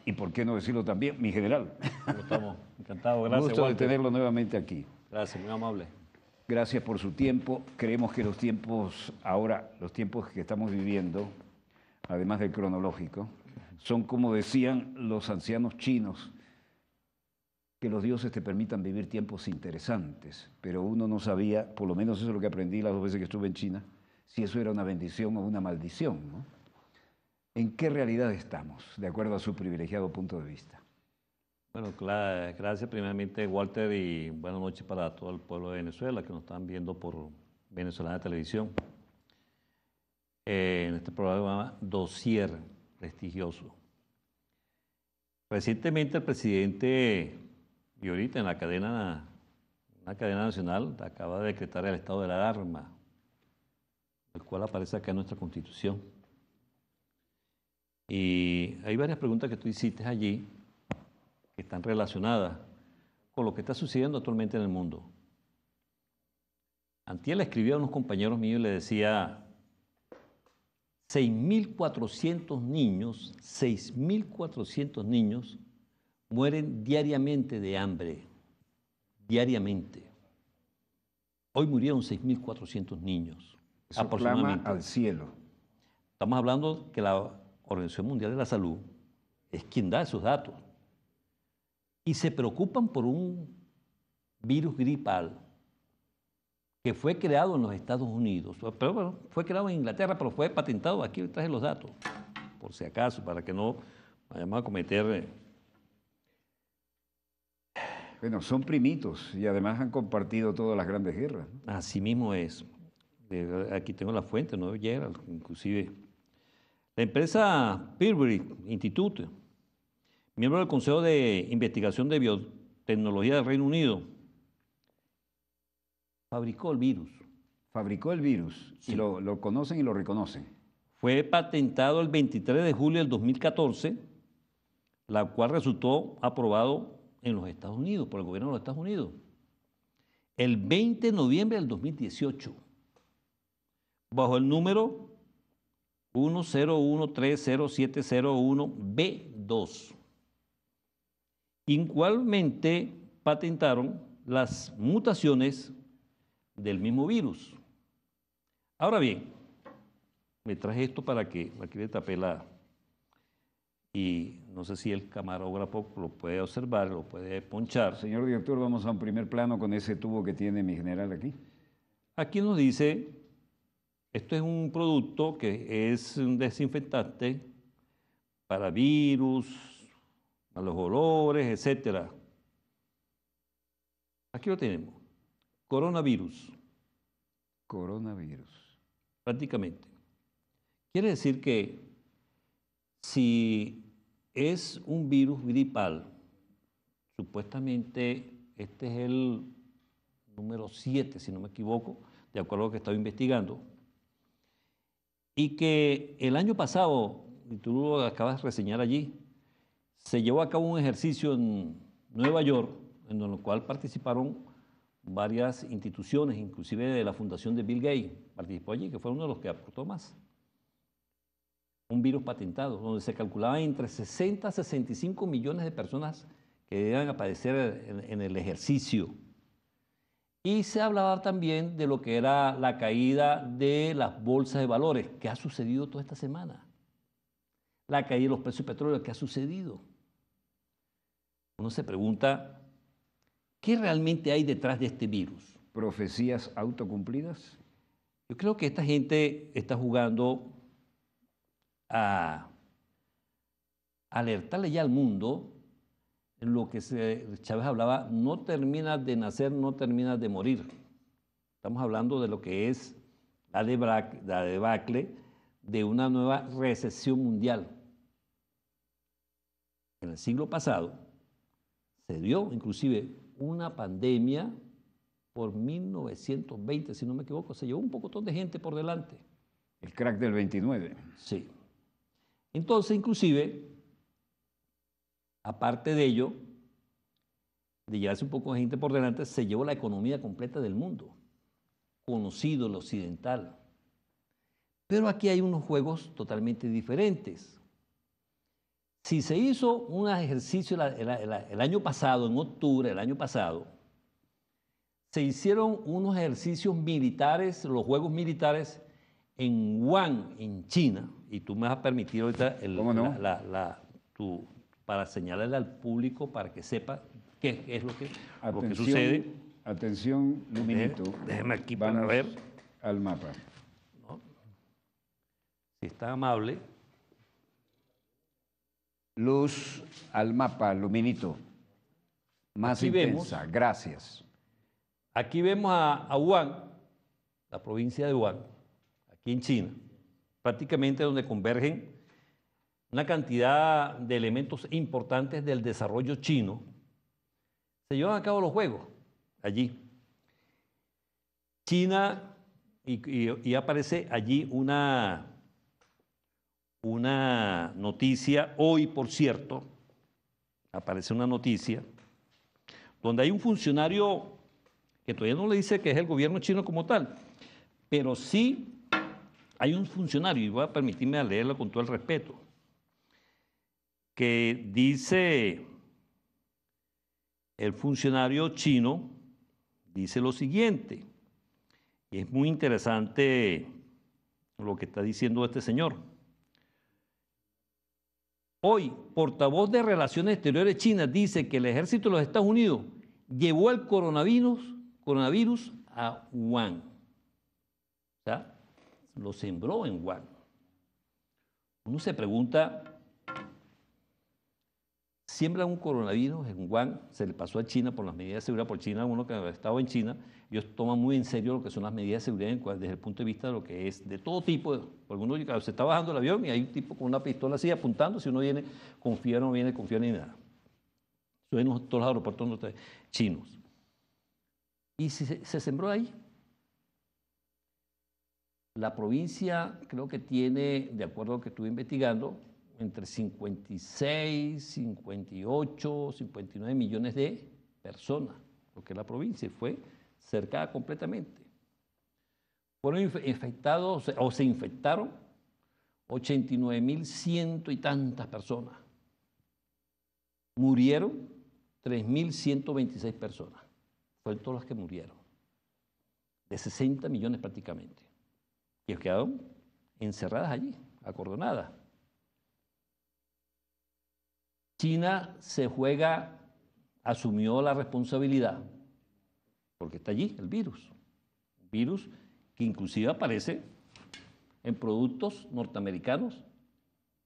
y por qué no decirlo también, mi general. Estamos encantados, gracias. gusto de tenerlo nuevamente aquí. Gracias, muy amable. Gracias por su tiempo. Creemos que los tiempos ahora, los tiempos que estamos viviendo, además del cronológico, son como decían los ancianos chinos, que los dioses te permitan vivir tiempos interesantes, pero uno no sabía, por lo menos eso es lo que aprendí las dos veces que estuve en China, si eso era una bendición o una maldición. ¿no? en qué realidad estamos, de acuerdo a su privilegiado punto de vista. Bueno, gracias primeramente Walter y buenas noches para todo el pueblo de Venezuela que nos están viendo por Venezolana Televisión. Eh, en este programa dosier Prestigioso. Recientemente el presidente, y ahorita en la cadena, una cadena nacional, acaba de decretar el estado de alarma, el cual aparece acá en nuestra constitución. Y hay varias preguntas que tú hiciste allí que están relacionadas con lo que está sucediendo actualmente en el mundo. Antía le escribía a unos compañeros míos y le decía, 6.400 niños, 6.400 niños mueren diariamente de hambre, diariamente. Hoy murieron 6.400 niños. Eso aproximadamente. al cielo. Estamos hablando que la Organización Mundial de la Salud es quien da esos datos. Y se preocupan por un virus gripal que fue creado en los Estados Unidos. Pero, bueno, fue creado en Inglaterra, pero fue patentado. Aquí traje los datos, por si acaso, para que no vayamos a cometer... Eh, bueno, son primitos y además han compartido todas las grandes guerras. Así mismo es. Aquí tengo la fuente, ¿no? ayer inclusive la empresa Pilbury Institute, miembro del Consejo de Investigación de Biotecnología del Reino Unido, fabricó el virus. Fabricó el virus y lo, lo conocen y lo reconocen. Fue patentado el 23 de julio del 2014, la cual resultó aprobado en los Estados Unidos, por el gobierno de los Estados Unidos, el 20 de noviembre del 2018, bajo el número 10130701 b 2 Igualmente patentaron las mutaciones del mismo virus. Ahora bien, me traje esto para que la le tapela. Y no sé si el camarógrafo lo puede observar, lo puede ponchar. Señor director, vamos a un primer plano con ese tubo que tiene mi general aquí. Aquí nos dice esto es un producto que es un desinfectante para virus, para los olores, etc. Aquí lo tenemos. Coronavirus. Coronavirus. Prácticamente. Quiere decir que si es un virus gripal, supuestamente este es el número 7, si no me equivoco, de acuerdo a lo que estaba investigando, y que el año pasado, y tú lo acabas de reseñar allí, se llevó a cabo un ejercicio en Nueva York, en el cual participaron varias instituciones, inclusive de la fundación de Bill Gates, participó allí, que fue uno de los que aportó más. Un virus patentado, donde se calculaba entre 60 a 65 millones de personas que debían aparecer en el ejercicio. Y se hablaba también de lo que era la caída de las bolsas de valores, que ha sucedido toda esta semana. La caída de los precios de petróleo, que ha sucedido. Uno se pregunta, ¿qué realmente hay detrás de este virus? ¿Profecías autocumplidas? Yo creo que esta gente está jugando a alertarle ya al mundo lo que Chávez hablaba, no termina de nacer, no termina de morir. Estamos hablando de lo que es la debacle, de una nueva recesión mundial. En el siglo pasado se dio inclusive una pandemia por 1920, si no me equivoco, se llevó un poco de gente por delante. El crack del 29. Sí. Entonces, inclusive, Aparte de ello, de llevarse un poco de gente por delante, se llevó la economía completa del mundo, conocido el occidental. Pero aquí hay unos juegos totalmente diferentes. Si se hizo un ejercicio el, año pasado, en octubre del año pasado, se hicieron unos ejercicios militares, los juegos militares, en Wuhan, en China, y tú me vas a permitir ahorita el, tu, para señalarle al público para que sepa qué es lo que, sucede. Atención, Luminito, Déjeme aquí para ver. Al mapa. Si está amable. Luz al mapa, luminito. Más intensa, gracias. Aquí vemos a, a la provincia de Wuhan, aquí en China, prácticamente donde convergen una cantidad de elementos importantes del desarrollo chino, se llevan a cabo los juegos allí. China, y, aparece allí una, una noticia, hoy por cierto, aparece una noticia, donde hay un funcionario que todavía no le dice que es el gobierno chino como tal, pero sí hay un funcionario, y voy a permitirme leerlo con todo el respeto, que dice el funcionario chino, dice lo siguiente, y es muy interesante lo que está diciendo este señor. Hoy, portavoz de Relaciones Exteriores China dice que el ejército de los Estados Unidos llevó el coronavirus, coronavirus a Wuhan. lo sembró en Wuhan. Uno se pregunta, Siembra un coronavirus en Wuhan, se le pasó a China por las medidas de seguridad, por China, uno que estaba en China, ellos toman muy en serio lo que son las medidas de seguridad desde el punto de vista de lo que es de todo tipo. Porque uno se está bajando el avión y hay un tipo con una pistola así apuntando, si uno viene, confía, no viene, confía ni nada. Eso en todos los aeropuertos chinos. Y se, se sembró ahí. La provincia creo que tiene, de acuerdo a lo que estuve investigando, entre 56, 58, 59 millones de personas, porque la provincia fue cercada completamente. Fueron infectados o se infectaron 89 y tantas personas. Murieron 3.126 personas. Fueron todas las que murieron. De 60 millones prácticamente. Y quedaron encerradas allí, acordonadas. China se juega, asumió la responsabilidad, porque está allí el virus. virus que inclusive aparece en productos norteamericanos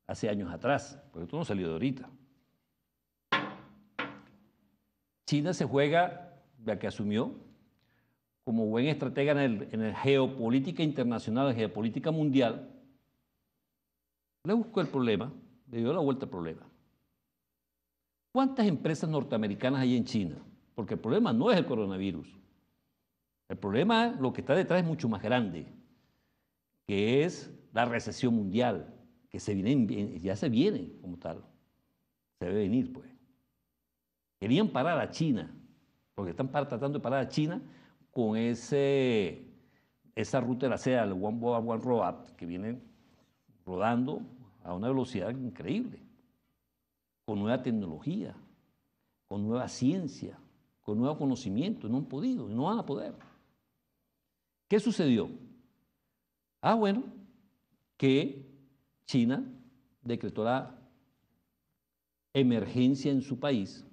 hace años atrás, porque esto no salió de ahorita. China se juega, la que asumió, como buen estratega en la en geopolítica internacional, en geopolítica mundial, le buscó el problema, le dio la vuelta al problema. ¿Cuántas empresas norteamericanas hay en China? Porque el problema no es el coronavirus. El problema, lo que está detrás es mucho más grande, que es la recesión mundial, que se ya se viene como tal. Se debe venir, pues. Querían parar a China, porque están tratando de parar a China con ese, esa ruta de la seda, el One Boa One Road, que viene rodando a una velocidad increíble con nueva tecnología, con nueva ciencia, con nuevo conocimiento. No han podido, no van a poder. ¿Qué sucedió? Ah, bueno, que China decretó la emergencia en su país,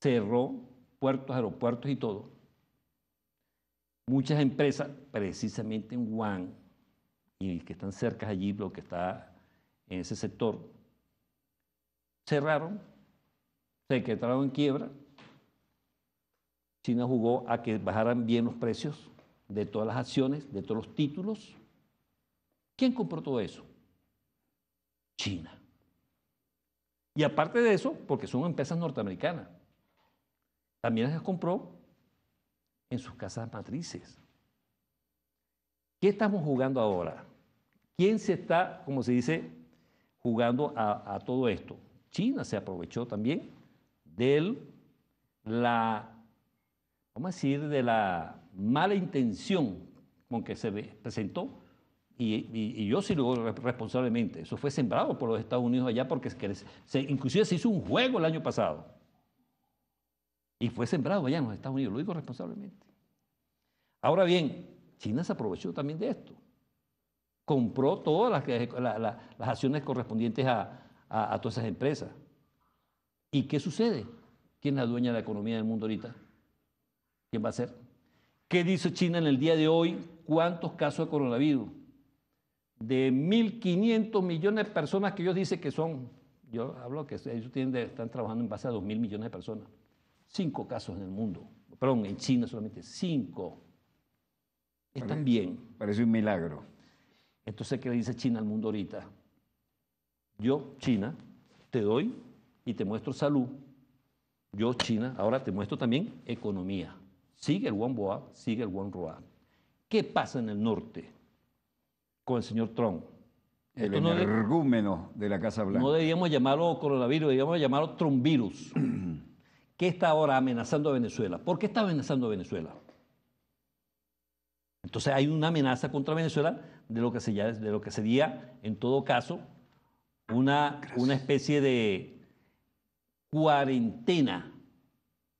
cerró puertos, aeropuertos y todo. Muchas empresas, precisamente en Wuhan, y que están cerca allí, lo que está en ese sector, cerraron, se quedaron en quiebra. China jugó a que bajaran bien los precios de todas las acciones, de todos los títulos. ¿Quién compró todo eso? China. Y aparte de eso, porque son empresas norteamericanas, también las compró en sus casas matrices. ¿Qué estamos jugando ahora? ¿Quién se está, como se dice, jugando a, a todo esto? China se aprovechó también de la, decir, de la mala intención con que se presentó. Y, yo sí lo responsablemente. Eso fue sembrado por los Estados Unidos allá porque se, inclusive se hizo un juego el año pasado. Y fue sembrado allá en los Estados Unidos, lo digo responsablemente. Ahora bien, China se aprovechó también de esto. Compró todas las, las acciones correspondientes a, a, todas esas empresas. ¿Y qué sucede? ¿Quién es la dueña de la economía del mundo ahorita? ¿Quién va a ser? ¿Qué dice China en el día de hoy? ¿Cuántos casos de coronavirus? De 1.500 millones de personas que ellos dicen que son, yo hablo que ellos tienen están trabajando en base a 2.000 millones de personas. Cinco casos en el mundo, perdón, en China solamente cinco. Están bien. Parece un milagro. Entonces, ¿qué le dice China al mundo ahorita? Yo, China, te doy y te muestro salud. Yo, China, ahora te muestro también economía. Sigue el Boa, sigue el Wanroa. ¿Qué pasa en el norte con el señor Trump? El energúmeno de la Casa Blanca. No deberíamos llamarlo coronavirus, debíamos llamarlo tromvirus. *clears throat* ¿Qué está ahora amenazando a Venezuela? ¿Por qué está amenazando a Venezuela? Entonces hay una amenaza contra Venezuela de lo que, se, de lo que sería, en todo caso, una, una especie de cuarentena.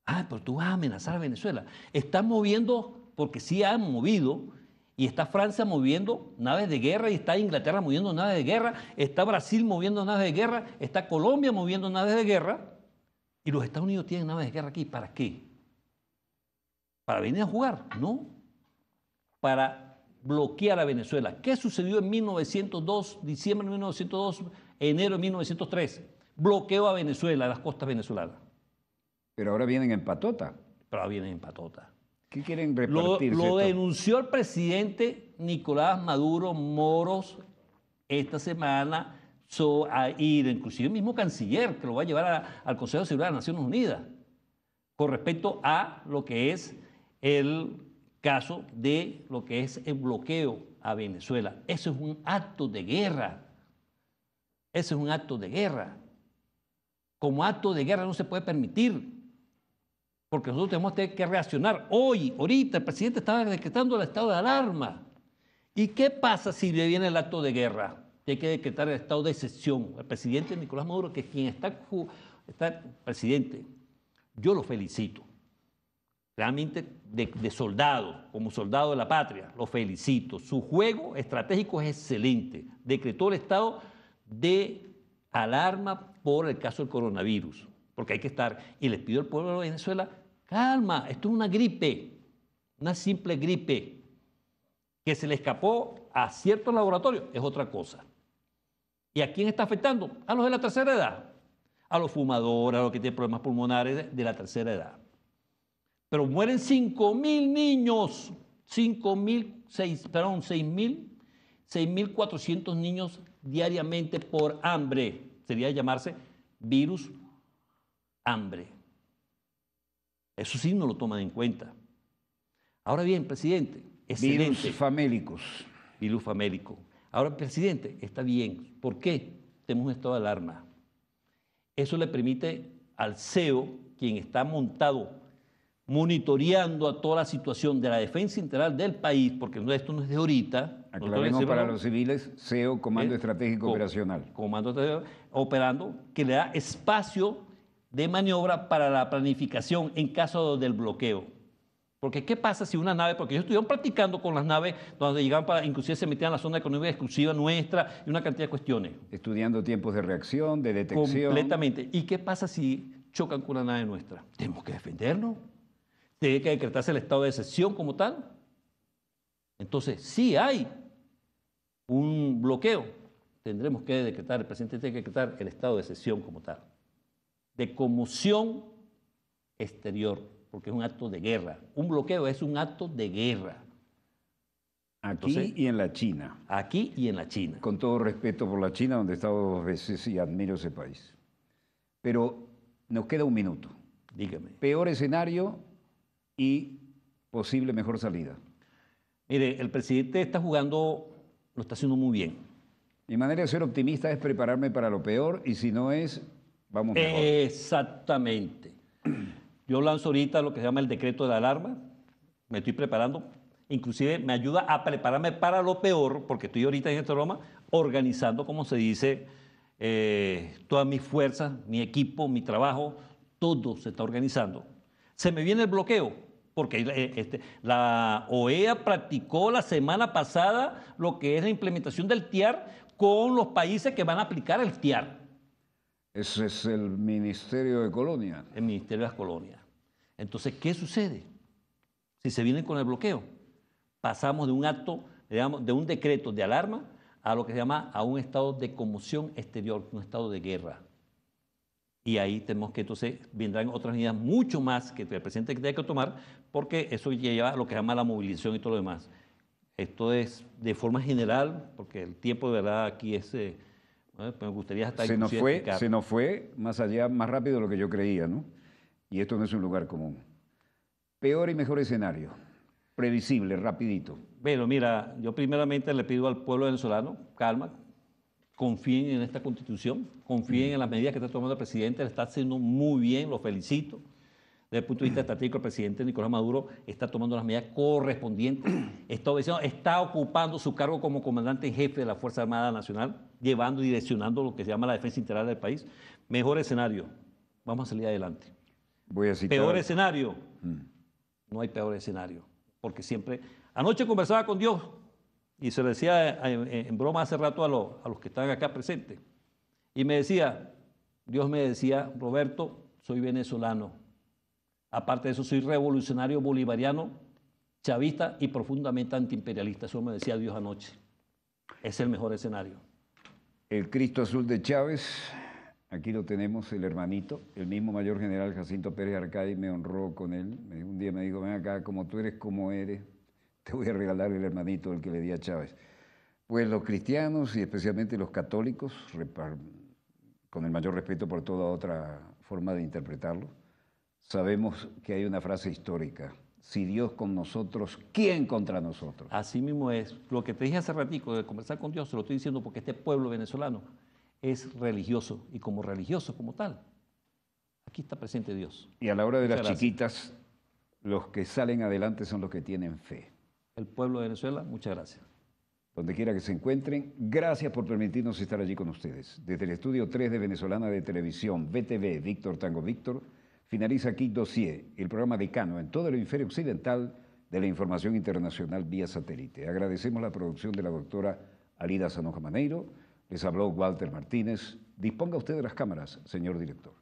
Ah, pero tú vas a amenazar a Venezuela. Están moviendo, porque sí han movido, y está Francia moviendo naves de guerra, y está Inglaterra moviendo naves de guerra, está Brasil moviendo naves de guerra, está Colombia moviendo naves de guerra, y los Estados Unidos tienen naves de guerra aquí. ¿Para qué? ¿Para venir a jugar? No. Para bloquear a Venezuela. ¿Qué sucedió en 1902, diciembre de 1902, enero de 1903? Bloqueó a Venezuela, a las costas venezolanas. Pero ahora vienen en patota. Pero ahora vienen en patota. ¿Qué quieren repartir? Lo, denunció el presidente Nicolás Maduro Moros esta semana so, inclusive el mismo canciller que lo va a llevar al Consejo de Seguridad de las Naciones Unidas, con respecto a lo que es el caso de lo que es el bloqueo a Venezuela. Eso es un acto de guerra. Eso es un acto de guerra. Como acto de guerra no se puede permitir, porque nosotros tenemos que reaccionar. Hoy, ahorita, el presidente estaba decretando el estado de alarma. ¿Y qué pasa si le viene el acto de guerra? Hay que decretar el estado de excepción. El presidente Nicolás Maduro, que es quien está, está presidente, yo lo felicito. Realmente de, soldado, como soldado de la patria, lo felicito. Su juego estratégico es excelente. Decretó el estado de alarma por el caso del coronavirus, porque hay que estar. Y les pido al pueblo de Venezuela, calma, esto es una gripe, una simple gripe, que se le escapó a ciertos laboratorios, es otra cosa. ¿Y a quién está afectando? A los de la tercera edad, a los fumadores, a los que tienen problemas pulmonares de la tercera edad. Pero mueren 5.000 mil niños, 5 mil, perdón, 6 mil, 6.400 niños diariamente por hambre. Sería llamarse virus hambre. Eso sí no lo toman en cuenta. Ahora bien, presidente, Virus famélicos. Virus famélicos. Ahora, presidente, está bien. ¿Por qué? Tenemos un estado de alarma. Eso le permite al CEO, quien está montado monitoreando a toda la situación de la defensa integral del país, porque esto no es de ahorita. Aclaremos para los civiles, CEO, Comando eh, Estratégico Operacional. Comando Estratégico Operando, que le da espacio de maniobra para la planificación en caso del bloqueo. Porque ¿qué pasa si una nave, porque ellos estuvieron practicando con las naves donde llegaban para, inclusive se metían en la zona económica exclusiva nuestra y una cantidad de cuestiones. Estudiando tiempos de reacción, de detección. Completamente. ¿Y qué pasa si chocan con una nave nuestra? Tenemos que defendernos tiene que decretarse el estado de excepción como tal. Entonces, si hay un bloqueo, tendremos que decretar, el presidente tiene que decretar el estado de excepción como tal, de conmoción exterior, porque es un acto de guerra. Un bloqueo es un acto de guerra. Aquí y en la China. Aquí y en la China. Con todo respeto por la China, donde he estado dos veces y admiro ese país. Pero nos queda un minuto. Dígame. Peor escenario, y posible mejor salida? Mire, el presidente está jugando, lo está haciendo muy bien. Mi manera de ser optimista es prepararme para lo peor y si no es, vamos mejor. Exactamente. Yo lanzo ahorita lo que se llama el decreto de alarma. Me estoy preparando. Inclusive me ayuda a prepararme para lo peor, porque estoy ahorita en este programa organizando, como se dice, eh, todas mis fuerzas, mi equipo, mi trabajo, todo se está organizando. Se me viene el bloqueo, porque eh, este, la OEA practicó la semana pasada lo que es la implementación del TIAR con los países que van a aplicar el TIAR. Ese es el Ministerio de Colonia. El Ministerio de las Colonias. Entonces, ¿qué sucede? Si se vienen con el bloqueo, pasamos de un acto, digamos, de un decreto de alarma a lo que se llama a un estado de conmoción exterior, un estado de guerra. Y ahí tenemos que entonces vendrán otras medidas mucho más que el presidente tenga que tomar, porque eso lleva a lo que llama la movilización y todo lo demás. Esto es de forma general, porque el tiempo de verdad aquí es. Eh, me gustaría hasta se nos fue Se nos fue más allá, más rápido de lo que yo creía, ¿no? Y esto no es un lugar común. Peor y mejor escenario. Previsible, rapidito. Bueno, mira, yo primeramente le pido al pueblo venezolano calma, confíen en esta constitución, confíen en las medidas que está tomando el presidente, le está haciendo muy bien, lo felicito. Desde el punto de vista estratégico, el presidente Nicolás Maduro está tomando las medidas correspondientes, *clears throat* está, está ocupando su cargo como comandante en jefe de la Fuerza Armada Nacional, llevando y direccionando lo que se llama la defensa integral del país. Mejor escenario, vamos a salir adelante. Peor escenario, mm. no hay peor escenario, porque siempre... Anoche conversaba con Dios, y se lo decía eh, en, broma hace rato a, a los que están acá presentes. Y me decía, Dios me decía, Roberto, soy venezolano. Aparte de eso, soy revolucionario bolivariano, chavista y profundamente antiimperialista. Eso me decía Dios anoche. Es el mejor escenario. El Cristo Azul de Chávez, aquí lo tenemos, el hermanito. El mismo mayor general Jacinto Pérez Arcadi me honró con él. Un día me dijo, ven acá, como tú eres, como eres, te voy a regalar el hermanito del que le di a Chávez. Pues los cristianos y especialmente los católicos, con el mayor respeto por toda otra forma de interpretarlo, sabemos que hay una frase histórica. Si Dios con nosotros, ¿quién contra nosotros? Así mismo es. Lo que te dije hace ratico de conversar con Dios, se lo estoy diciendo porque este pueblo venezolano es religioso y como religioso como tal, aquí está presente Dios. Y a la hora de las chiquitas, los que salen adelante son los que tienen fe el pueblo de Venezuela. Muchas gracias. Donde quiera que se encuentren, gracias por permitirnos estar allí con ustedes. Desde el estudio 3 de Venezolana de Televisión, BTV, Víctor Tango Víctor, finaliza aquí Dossier, el programa de Cano en todo el hemisferio occidental de la información internacional vía satélite. Agradecemos la producción de la doctora Alida Sanoja Maneiro. Les habló Walter Martínez. Disponga usted de las cámaras, señor director.